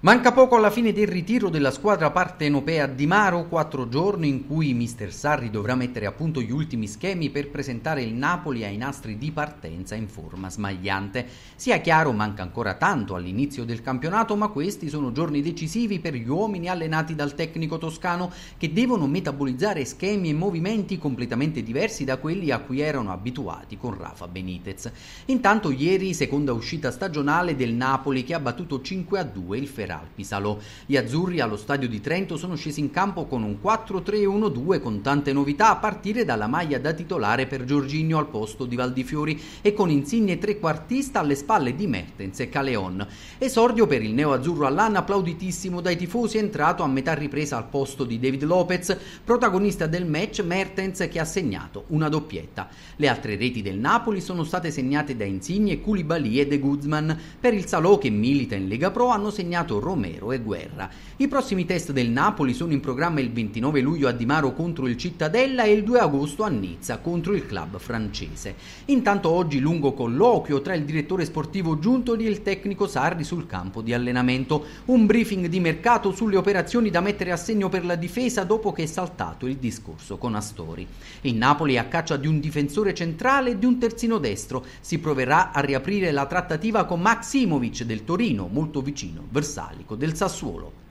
Manca poco alla fine del ritiro della squadra partenopea di Maro, quattro giorni in cui mister Sarri dovrà mettere a punto gli ultimi schemi per presentare il Napoli ai nastri di partenza in forma smagliante. Sia chiaro, manca ancora tanto all'inizio del campionato, ma questi sono giorni decisivi per gli uomini allenati dal tecnico toscano che devono metabolizzare schemi e movimenti completamente diversi da quelli a cui erano abituati con Rafa Benitez. Intanto ieri seconda uscita stagionale del Napoli che ha battuto 5 2 il Ferrari per Alpisalo. Gli azzurri allo stadio di Trento sono scesi in campo con un 4-3-1-2 con tante novità a partire dalla maglia da titolare per Giorginio al posto di Valdifiori e con insigne trequartista alle spalle di Mertens e Caleon. Esordio per il neo-azzurro all'Anna applauditissimo dai tifosi entrato a metà ripresa al posto di David Lopez, protagonista del match Mertens che ha segnato una doppietta. Le altre reti del Napoli sono state segnate da Insigne, Koulibaly e De Guzman. Per il Salò che milita in Lega Pro hanno segnato Benedetto, Romero e Guerra. I prossimi test del Napoli sono in programma il 29 luglio a Di Maro contro il Cittadella e il 2 agosto a Nizza contro il club francese. Intanto oggi lungo colloquio tra il direttore sportivo Giuntoli e il tecnico Sarri sul campo di allenamento, un briefing di mercato sulle operazioni da mettere a segno per la difesa dopo che è saltato il discorso con Astori. Il Napoli a caccia di un difensore centrale e di un terzino destro, si proverà a riaprire la trattativa con Maximovic del Torino, molto vicino, Versailles italico del Sassuolo